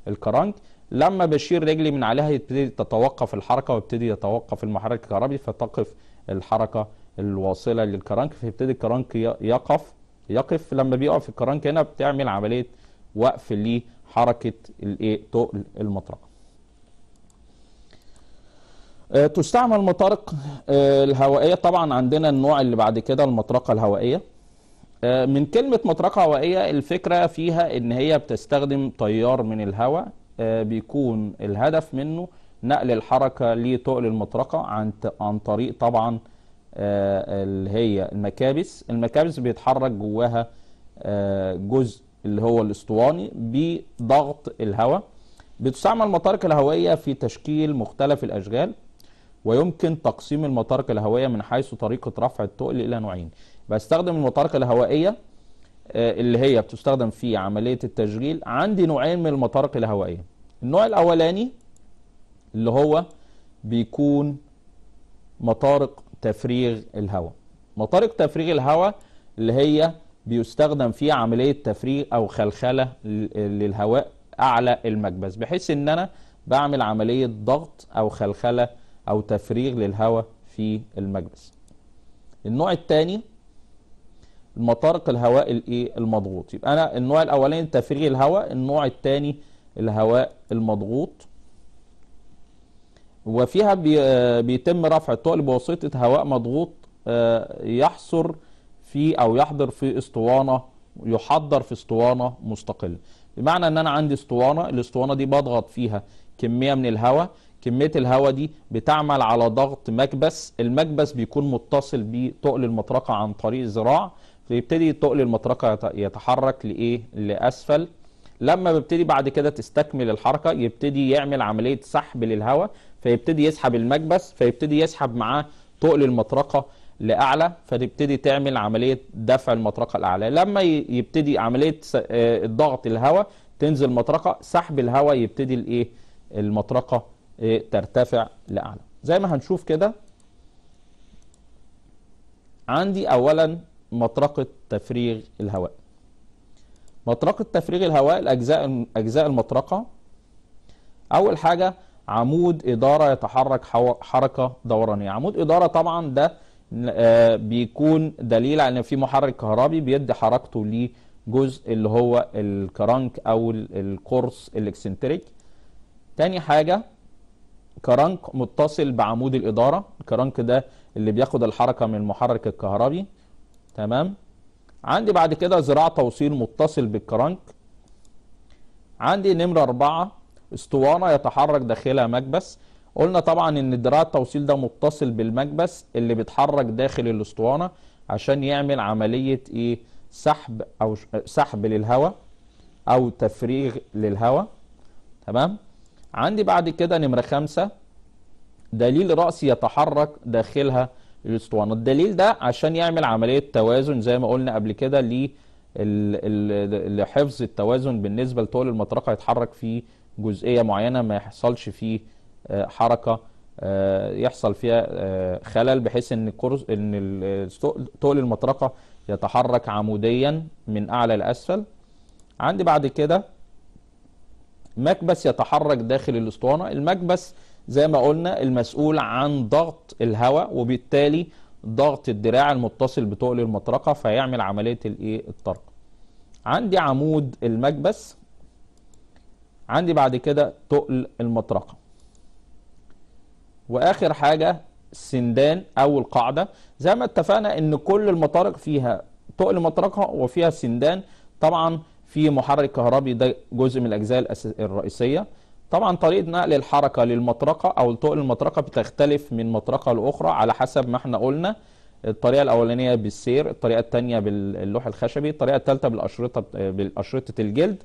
S1: للكرنك لما بشير رجلي من عليها يبتدي تتوقف الحركه ويبتدي يتوقف المحرك الكهربي فتقف الحركه الواصله للكرنك فيبتدي الكرنك يقف يقف لما بيقف الكرنك هنا بتعمل عمليه وقف لحركه الايه تقل المطرقه آه، تستعمل مطارق آه، الهوائيه طبعا عندنا النوع اللي بعد كده المطرقه الهوائيه آه، من كلمة مطرقة هوائية الفكرة فيها إن هي بتستخدم تيار من الهواء آه، بيكون الهدف منه نقل الحركة لتقل المطرقة عن عن طريق طبعا آه، اللي هي المكابس المكابس بيتحرك جواها جزء اللي هو الاسطواني بضغط الهواء بتستعمل المطارق الهوائية في تشكيل مختلف الأشغال ويمكن تقسيم المطارق الهوائية من حيث طريقة رفع التقل إلى نوعين بستخدم المطارقه الهوائيه آه، اللي هي بتستخدم في عمليه التشغيل عندي نوعين من المطارق الهوائيه النوع الاولاني اللي هو بيكون مطارق تفريغ الهواء مطارق تفريغ الهواء اللي هي بيستخدم في عمليه تفريغ او خلخله للهواء اعلى المكبس بحيث ان انا بعمل عمليه ضغط او خلخله او تفريغ للهواء في المكبس النوع الثاني المطارق الهواء الايه المضغوط يبقى انا النوع الاولاني تفريغ الهواء النوع الثاني الهواء المضغوط وفيها بيتم رفع الثقل بواسطه هواء مضغوط آه، يحصر في او يحضر في اسطوانه يحضر في اسطوانه مستقله بمعنى ان انا عندي اسطوانه الاسطوانه دي بضغط فيها كميه من الهواء كميه الهواء دي بتعمل على ضغط مكبس المكبس بيكون متصل بتقل المطرقه عن طريق ذراع فيبتدي تقل المطرقه يتحرك لايه لاسفل لما بيبتدي بعد كده تستكمل الحركه يبتدي يعمل عمليه سحب للهواء فيبتدي يسحب المكبس فيبتدي يسحب معاه تقل المطرقه لاعلى فتبتدي تعمل عمليه دفع المطرقه الاعلى لما يبتدي عمليه آه، ضغط الهواء تنزل مطرقه سحب الهواء يبتدي الايه المطرقه آه، ترتفع لاعلى زي ما هنشوف كده عندي اولا مطرقه تفريغ الهواء مطرقه تفريغ الهواء الاجزاء اجزاء المطرقه اول حاجه عمود اداره يتحرك حركه دورانيه عمود اداره طبعا ده آه، بيكون دليل على ان في محرك كهربي بيدي حركته لجزء اللي هو الكرنك او القرص الاكسنتريك تاني حاجه كرنك متصل بعمود الاداره الكرنك ده اللي بياخد الحركه من المحرك الكهربي تمام عندي بعد كده ذراع توصيل متصل بالكرنك عندي نمرة أربعة اسطوانة يتحرك داخلها مكبس قلنا طبعا ان ذراع التوصيل ده متصل بالمكبس اللي بيتحرك داخل الاسطوانة عشان يعمل عملية ايه سحب او سحب للهواء او تفريغ للهواء تمام عندي بعد كده نمرة خمسة دليل رأسي يتحرك داخلها الاسطوانه الدليل ده عشان يعمل عمليه توازن زي ما قلنا قبل كده لحفظ التوازن بالنسبه لطول المطرقه يتحرك في جزئيه معينه ما يحصلش فيه آه، حركه آه، يحصل فيها آه، خلل بحيث ان ان طول المطرقه يتحرك عموديا من اعلى لاسفل عندي بعد كده مكبس يتحرك داخل الاسطوانه المكبس زي ما قلنا المسؤول عن ضغط الهواء وبالتالي ضغط الدراع المتصل بتقل المطرقه فيعمل عمليه الايه الطرق عندي عمود المكبس عندي بعد كده تقل المطرقه واخر حاجه السندان او القاعده زي ما اتفقنا ان كل المطارق فيها تقل مطرقه وفيها سندان طبعا في محرك كهربي ده جزء من الاجزاء الرئيسيه طبعا طريقه نقل الحركه للمطرقه او لطوق المطرقه بتختلف من مطرقه لاخرى على حسب ما احنا قلنا الطريقه الاولانيه بالسير الطريقه الثانيه باللوح الخشبي الطريقه الثالثه بالاشرطه بالاشرطه الجلد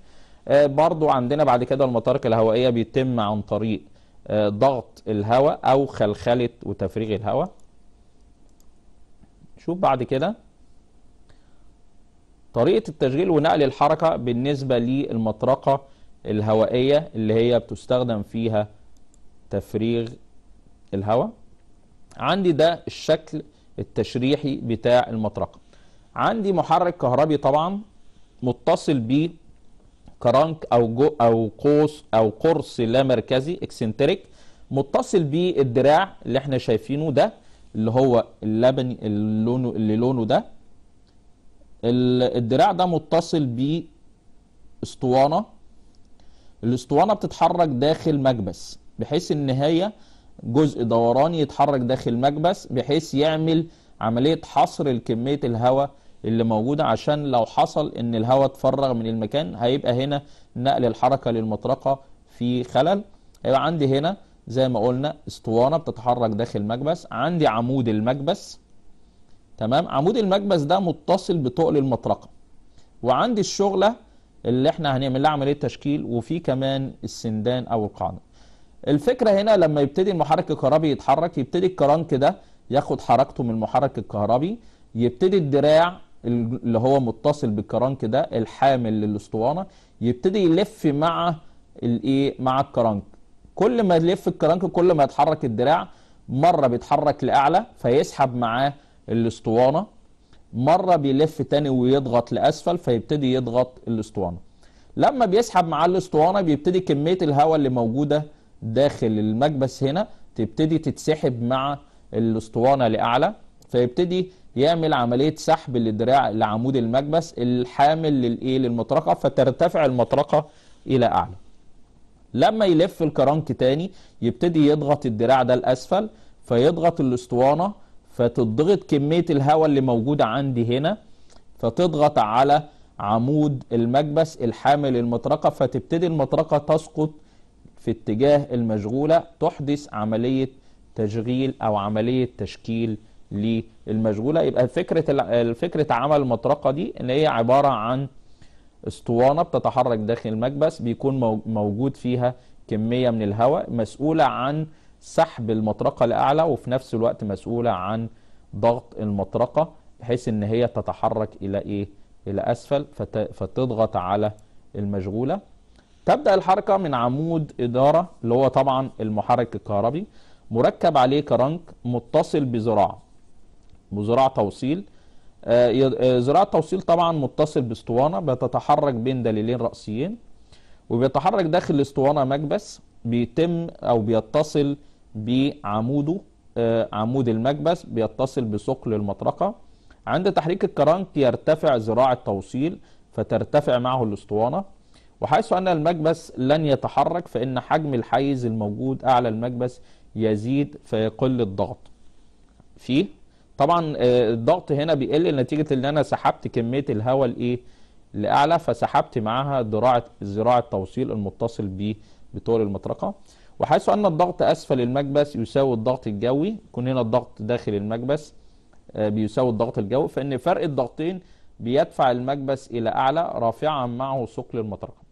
S1: آه، برضو عندنا بعد كده المطارق الهوائيه بيتم عن طريق آه، ضغط الهواء او خلخله وتفريغ الهواء شوف بعد كده طريقه التشغيل ونقل الحركه بالنسبه للمطرقه الهوائية اللي هي بتستخدم فيها تفريغ الهواء عندي ده الشكل التشريحي بتاع المطرقة عندي محرك كهربي طبعا متصل ب كرانك او جو او قوس او قرص لا مركزي اكسنتريك متصل بالدراع اللي احنا شايفينه ده اللي هو اللبني اللي لونه اللي لونه ده الدراع ده متصل باسطوانه الاسطوانه بتتحرك داخل مكبس بحيث ان هي جزء دوراني يتحرك داخل مكبس بحيث يعمل عمليه حصر لكميه الهواء اللي موجوده عشان لو حصل ان الهواء اتفرغ من المكان هيبقى هنا نقل الحركه للمطرقه في خلل هيبقى عندي هنا زي ما قلنا اسطوانه بتتحرك داخل مكبس عندي عمود المكبس تمام عمود المكبس ده متصل بتقل المطرقه وعندي الشغله اللي احنا هنعمل لها عمليه تشكيل وفي كمان السندان او القاعده الفكره هنا لما يبتدي المحرك الكهربي يتحرك يبتدي الكرنك ده ياخد حركته من المحرك الكهربي يبتدي الدراع اللي هو متصل بالكرنك ده الحامل للاسطوانه يبتدي يلف مع الايه مع الكرنك كل ما يلف الكرنك كل ما يتحرك الدراع مره بيتحرك لاعلى فيسحب معاه الاسطوانه مره بيلف تاني ويضغط لاسفل فيبتدي يضغط الاسطوانه لما بيسحب معاه الاسطوانه بيبتدي كميه الهواء اللي موجوده داخل المكبس هنا تبتدي تتسحب مع الاسطوانه لاعلى فيبتدي يعمل عمليه سحب للدراع لعمود المكبس الحامل للايه للمطرقه فترتفع المطرقه الى اعلى لما يلف الكرنك تاني يبتدي يضغط الدراع ده لاسفل فيضغط الاسطوانه فتضغط كمية الهواء اللي موجودة عندي هنا فتضغط على عمود المكبس الحامل المطرقة فتبتدي المطرقة تسقط في اتجاه المشغولة تحدث عملية تشغيل أو عملية تشكيل للمشغولة يبقى فكرة فكرة عمل المطرقة دي ان هي عبارة عن اسطوانة بتتحرك داخل المكبس بيكون موجود فيها كمية من الهواء مسؤولة عن سحب المطرقه لاعلى وفي نفس الوقت مسؤوله عن ضغط المطرقه بحيث ان هي تتحرك الى ايه الى اسفل فت... فتضغط على المشغوله تبدا الحركه من عمود اداره اللي هو طبعا المحرك الكهربي مركب عليه كرنك متصل بذراع بذراع توصيل ذراع آه، آه، التوصيل طبعا متصل باسطوانه بتتحرك بين دليلين راسيين وبيتحرك داخل الاسطوانه مكبس بيتم او بيتصل بعموده آه، عمود المكبس بيتصل بثقل المطرقة عند تحريك الكرنك يرتفع ذراع التوصيل فترتفع معه الاسطوانة وحيث أن المكبس لن يتحرك فإن حجم الحيز الموجود أعلى المكبس يزيد فيقل الضغط فيه طبعا آه، الضغط هنا بيقل نتيجة ان انا سحبت كمية الهواء الايه لاعلى فسحبت معاها ذراع ذراع التوصيل المتصل به بطول المطرقة وحيث أن الضغط أسفل المكبس يساوي الضغط الجوي يكون هنا الضغط داخل المكبس آه، بيساوي الضغط الجوي فإن فرق الضغطين بيدفع المكبس إلى أعلى رافعا معه ثقل المطرقة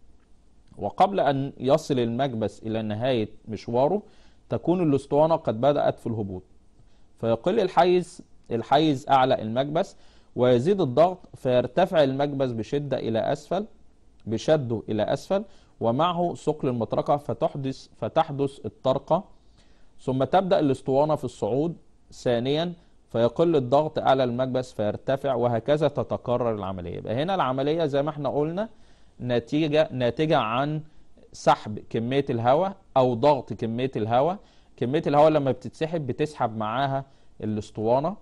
S1: وقبل أن يصل المكبس إلى نهاية مشواره تكون الأسطوانة قد بدأت في الهبوط فيقل الحيز الحيز أعلى المكبس ويزيد الضغط فيرتفع المكبس بشدة إلى أسفل بشده إلى أسفل ومعه ثقل المطرقة فتحدث, فتحدث الطرقة ثم تبدأ الاسطوانة في الصعود ثانيا فيقل الضغط على المكبس فيرتفع وهكذا تتكرر العملية يبقى هنا العملية زي ما احنا قلنا نتيجة, ناتجة عن سحب كمية الهواء أو ضغط كمية الهواء كمية الهواء لما بتتسحب بتسحب معاها الاسطوانة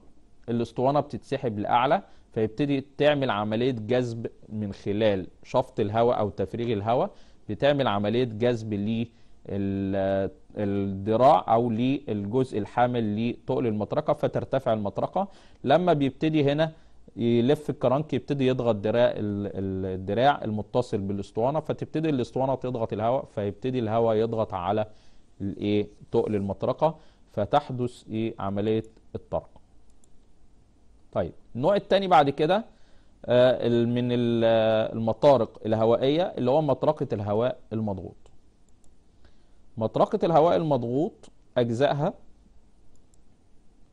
S1: الاسطوانة بتتسحب لأعلى فيبتدي تعمل عملية جذب من خلال شفط الهواء أو تفريغ الهواء بتعمل عمليه جذب للذراع او للجزء الحامل لتقل المطرقه فترتفع المطرقه لما بيبتدي هنا يلف الكرنك يبتدي يضغط دراع الدراع المتصل بالاسطوانه فتبتدي الاسطوانه تضغط الهواء فيبتدي الهواء يضغط على الايه تقل المطرقه فتحدث ايه عمليه الطرق. طيب النوع الثاني بعد كده آه، من آه، المطارق الهوائية اللي هو مطرقة الهواء المضغوط مطرقة الهواء المضغوط أجزائها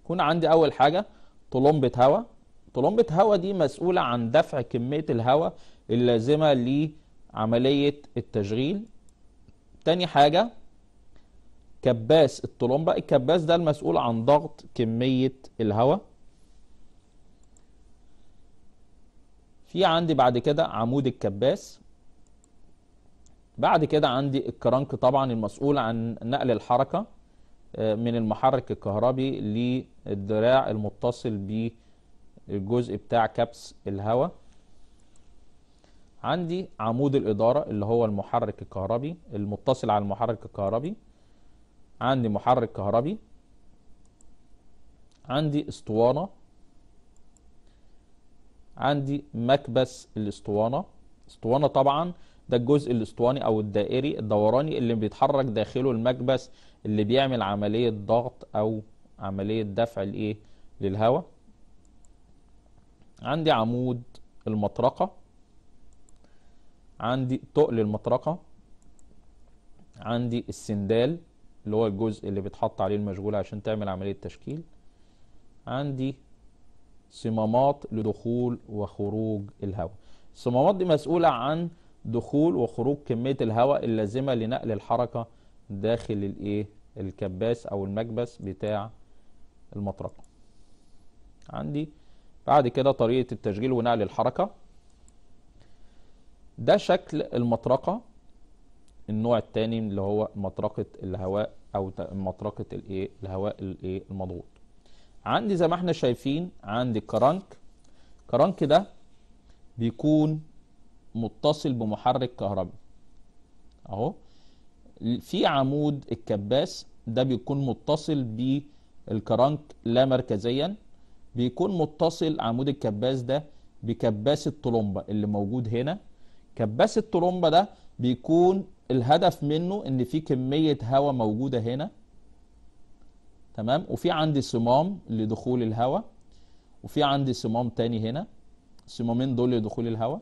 S1: هنا عندي أول حاجة طلمبة هواء طلمبة هواء دي مسؤولة عن دفع كمية الهواء اللازمة لعملية التشغيل تاني حاجة كباس الطلمبة الكباس ده المسؤول عن ضغط كمية الهواء في عندي بعد كده عمود الكباس بعد كده عندي الكرنك طبعا المسؤول عن نقل الحركة آه، من المحرك الكهربي للدراع المتصل بالجزء بتاع كبس الهواء عندي عمود الإدارة اللي هو المحرك الكهربي المتصل على المحرك الكهربي عندي محرك كهربي عندي اسطوانة عندي مكبس الاسطوانه اسطوانه طبعا ده الجزء الاسطواني او الدائري الدوراني اللي بيتحرك داخله المكبس اللي بيعمل عمليه ضغط او عمليه دفع الايه للهواء عندي عمود المطرقه عندي تقل المطرقه عندي السندال اللي هو الجزء اللي بيتحط عليه المشغول عشان تعمل عمليه تشكيل عندي صمامات لدخول وخروج الهواء الصمامات دي مسؤولة عن دخول وخروج كمية الهواء اللازمة لنقل الحركة داخل الايه الكباس او المكبس بتاع المطرقة عندي بعد كده طريقة التشغيل ونقل الحركة ده شكل المطرقة النوع الثاني اللي هو مطرقة الهواء او مطرقة الايه الهواء الايه المضغوط عندي زي ما احنا شايفين عندي كرنك كرنك ده بيكون متصل بمحرك كهربي اهو في عمود الكباس ده بيكون متصل بالكرنك لا مركزيا بيكون متصل عمود الكباس ده بكباس الطلمبه اللي موجود هنا كباس الطلمبه ده بيكون الهدف منه ان في كميه هواء موجوده هنا تمام وفي عندي صمام لدخول الهواء وفي عندي صمام تاني هنا الصمامين دول لدخول الهواء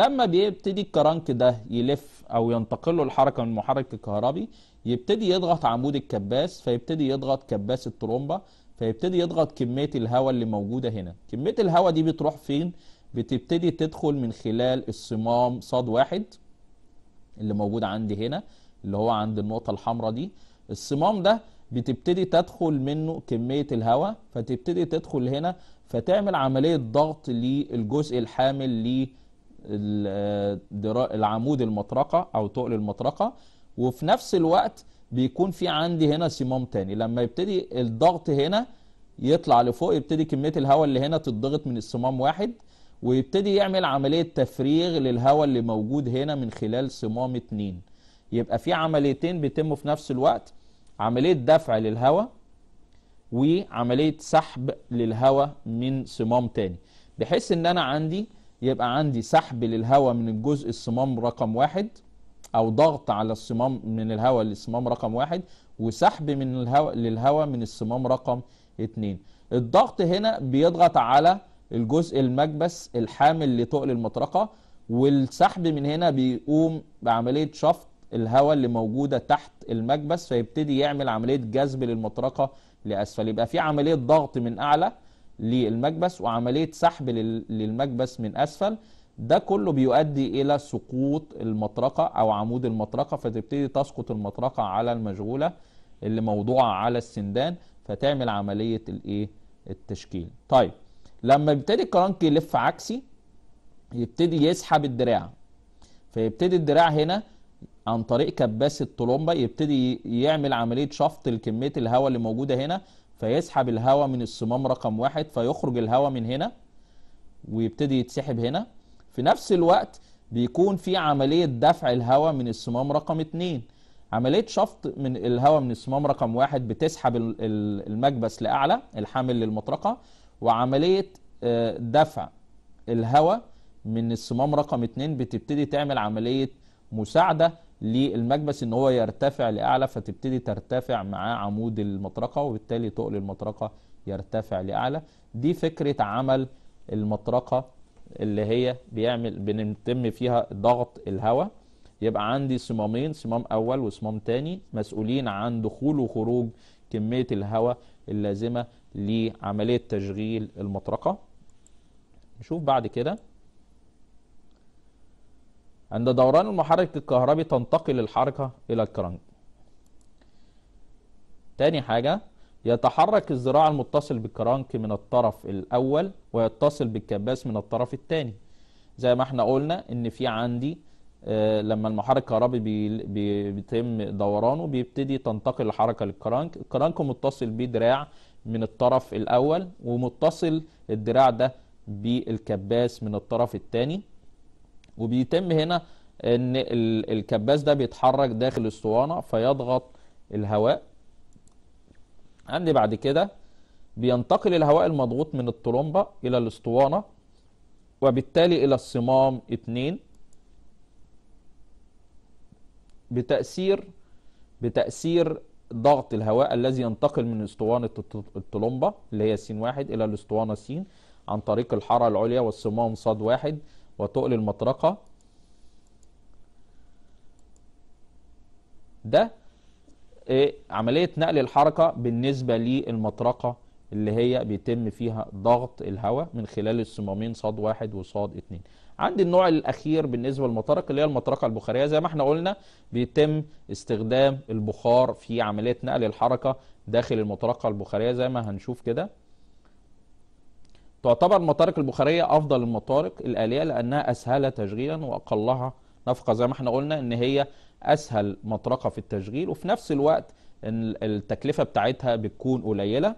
S1: لما بيبتدي الكرنك ده يلف او ينتقل له الحركه من المحرك الكهربي يبتدي يضغط عمود الكباس فيبتدي يضغط كباس الترومبه فيبتدي يضغط كميه الهواء اللي موجوده هنا كميه الهواء دي بتروح فين بتبتدي تدخل من خلال الصمام صاد واحد اللي موجود عندي هنا اللي هو عند النقطه الحمراء دي الصمام ده بتبتدي تدخل منه كمية الهواء فتبتدي تدخل هنا فتعمل عملية ضغط للجزء الحامل للعمود المطرقة أو تقل المطرقة وفي نفس الوقت بيكون في عندي هنا صمام تاني لما يبتدي الضغط هنا يطلع لفوق يبتدي كمية الهواء اللي هنا تتضغط من الصمام واحد ويبتدي يعمل عملية تفريغ للهواء اللي موجود هنا من خلال صمام اتنين يبقى في عمليتين بيتموا في نفس الوقت عملية دفع للهواء وعملية سحب للهواء من صمام تاني بحيث ان انا عندي يبقى عندي سحب للهواء من الجزء الصمام رقم واحد او ضغط على الصمام من الهواء للصمام رقم واحد وسحب من الهواء للهواء من الصمام رقم اتنين الضغط هنا بيضغط على الجزء المكبس الحامل لتقل المطرقه والسحب من هنا بيقوم بعمليه شفط الهواء اللي موجوده تحت المكبس فيبتدي يعمل عمليه جذب للمطرقه لاسفل يبقى في عمليه ضغط من اعلى للمكبس وعمليه سحب للمكبس من اسفل ده كله بيؤدي الى سقوط المطرقه او عمود المطرقه فتبتدي تسقط المطرقه على المشغوله اللي موضوعه على السندان فتعمل عمليه الايه التشكيل طيب لما يبتدي الكرنك يلف عكسي يبتدي يسحب الدراع فيبتدي الدراع هنا عن طريق كباس الطلمبه يبتدي يعمل عمليه شفط لكميه الهواء اللي موجوده هنا فيسحب الهواء من الصمام رقم واحد فيخرج الهواء من هنا ويبتدي يتسحب هنا في نفس الوقت بيكون في عمليه دفع الهواء من الصمام رقم اتنين عمليه شفط من الهواء من الصمام رقم واحد بتسحب المكبس لاعلى الحامل للمطرقه وعمليه آه، دفع الهواء من الصمام رقم اتنين بتبتدي تعمل عمليه مساعده للمكبس ان هو يرتفع لاعلى فتبتدي ترتفع مع عمود المطرقه وبالتالي تقل المطرقه يرتفع لاعلى دي فكره عمل المطرقه اللي هي بيعمل بنتم فيها ضغط الهواء يبقى عندي صمامين صمام اول وصمام تاني مسؤولين عن دخول وخروج كميه الهواء اللازمه لعمليه تشغيل المطرقه نشوف بعد كده عند دوران المحرك الكهربي تنتقل الحركة إلى الكرنك. تاني حاجة يتحرك الذراع المتصل بالكرنك من الطرف الأول ويتصل بالكباس من الطرف الثاني زي ما احنا قلنا ان في عندي آه لما المحرك الكهربي بي بي بيتم دورانه بيبتدي تنتقل الحركة للكرنك، الكرنك متصل بيه دراع من الطرف الأول ومتصل الدراع ده بالكباس من الطرف الثاني وبيتم هنا ان الكباس ده بيتحرك داخل الاسطوانه فيضغط الهواء عندي بعد كده بينتقل الهواء المضغوط من الطرمبه الى الاسطوانه وبالتالي الى الصمام 2 بتاثير بتاثير ضغط الهواء الذي ينتقل من اسطوانه الطرمبه اللي هي س واحد الى الاسطوانه س عن طريق الحاره العليا والصمام صاد واحد وتقل المطرقة ده إيه عملية نقل الحركة بالنسبة للمطرقة اللي هي بيتم فيها ضغط الهواء من خلال الصمامين صاد واحد وصاد اتنين عندي النوع الاخير بالنسبه للمطارق اللي هي المطرقه البخاريه زي ما احنا قلنا بيتم استخدام البخار في عمليه نقل الحركه داخل المطرقه البخاريه زي ما هنشوف كده تعتبر مطارق البخارية أفضل المطارق الآلية لأنها أسهل تشغيلا وأقلها نفقة زي ما احنا قلنا إن هي أسهل مطرقة في التشغيل وفي نفس الوقت إن التكلفة بتاعتها بتكون قليلة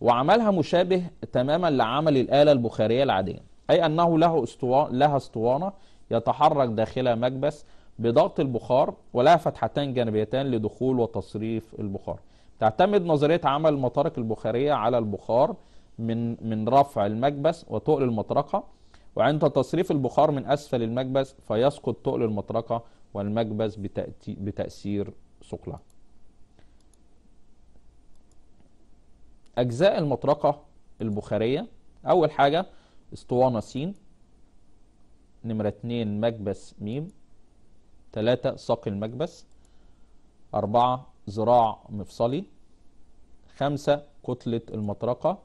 S1: وعملها مشابه تماما لعمل الآلة البخارية العادية أي أنه له اسطوانة لها اسطوانة يتحرك داخل مكبس بضغط البخار ولها فتحتان جانبيتان لدخول وتصريف البخار تعتمد نظرية عمل المطارق البخارية على البخار من من رفع المكبس وتقل المطرقة وعند تصريف البخار من أسفل المكبس فيسقط تقل المطرقة والمكبس بتأثير ثقلها أجزاء المطرقة البخارية أول حاجة اسطوانة س نمرة اتنين مكبس م تلاتة ساق المكبس أربعة ذراع مفصلي خمسة كتلة المطرقة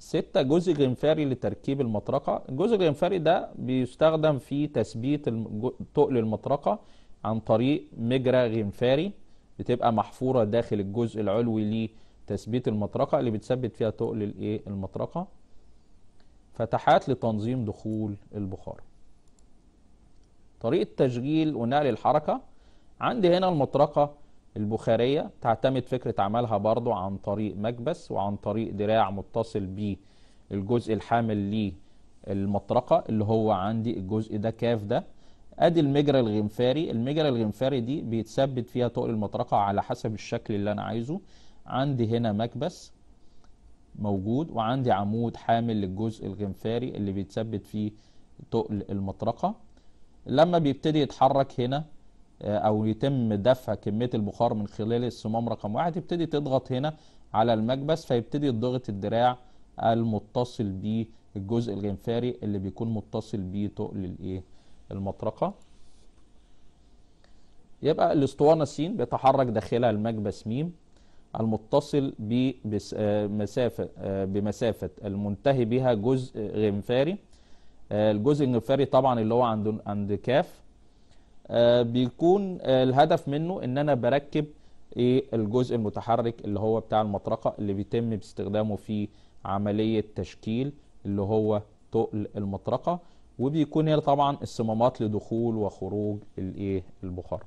S1: ستة جزء غنفاري لتركيب المطرقة الجزء الغنفاري ده بيستخدم في تثبيت تقل المطرقة عن طريق مجرى غنفاري بتبقى محفورة داخل الجزء العلوي لتثبيت المطرقة اللي بتثبت فيها تقل الايه المطرقة فتحات لتنظيم دخول البخار طريقة تشغيل ونقل الحركة عندي هنا المطرقة البخارية تعتمد فكرة عملها برضو عن طريق مكبس وعن طريق دراع متصل بالجزء الحامل للمطرقة اللي هو عندي الجزء ده كاف ده ادي المجرى الغنفاري المجرى الغنفاري دي بيتثبت فيها طول المطرقة على حسب الشكل اللي انا عايزه عندي هنا مكبس موجود وعندي عمود حامل للجزء الغنفاري اللي بيتثبت فيه تقل المطرقة لما بيبتدي يتحرك هنا آه، او يتم دفع كميه البخار من خلال الصمام رقم واحد يبتدي تضغط هنا على المكبس فيبتدي ضغط الدراع المتصل بالجزء الجنفاري اللي بيكون متصل تقل الايه المطرقه يبقى الاسطوانه س بيتحرك داخلها المكبس م المتصل بمسافه آه، آه، بمسافه المنتهي بها جزء غنفاري الجزء الغنفاري طبعا اللي هو عند عند كاف آه، بيكون آه، الهدف منه ان انا بركب ايه الجزء المتحرك اللي هو بتاع المطرقه اللي بيتم باستخدامه في عمليه تشكيل اللي هو تقل المطرقه وبيكون هنا طبعا الصمامات لدخول وخروج الايه البخار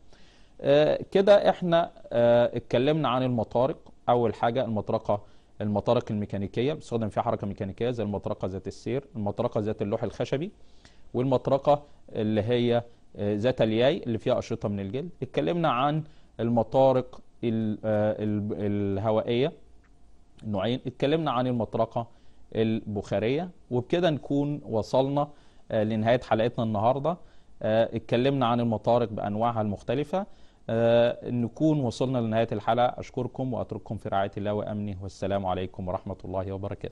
S1: آه كده احنا آه اتكلمنا عن المطارق اول حاجه المطرقه المطارق الميكانيكيه بيستخدم فيها حركه ميكانيكيه زي المطرقه ذات السير المطرقه ذات اللوح الخشبي والمطرقه اللي هي آه، ذات الياي اللي فيها أشرطة من الجلد اتكلمنا عن المطارق آه، الهوائية نوعين اتكلمنا عن المطرقة البخارية وبكده نكون وصلنا آه، لنهاية حلقتنا النهاردة اتكلمنا عن المطارق بأنواعها المختلفة نكون وصلنا لنهاية الحلقة أشكركم وأترككم في رعاية الله وأمنه والسلام عليكم ورحمة الله وبركاته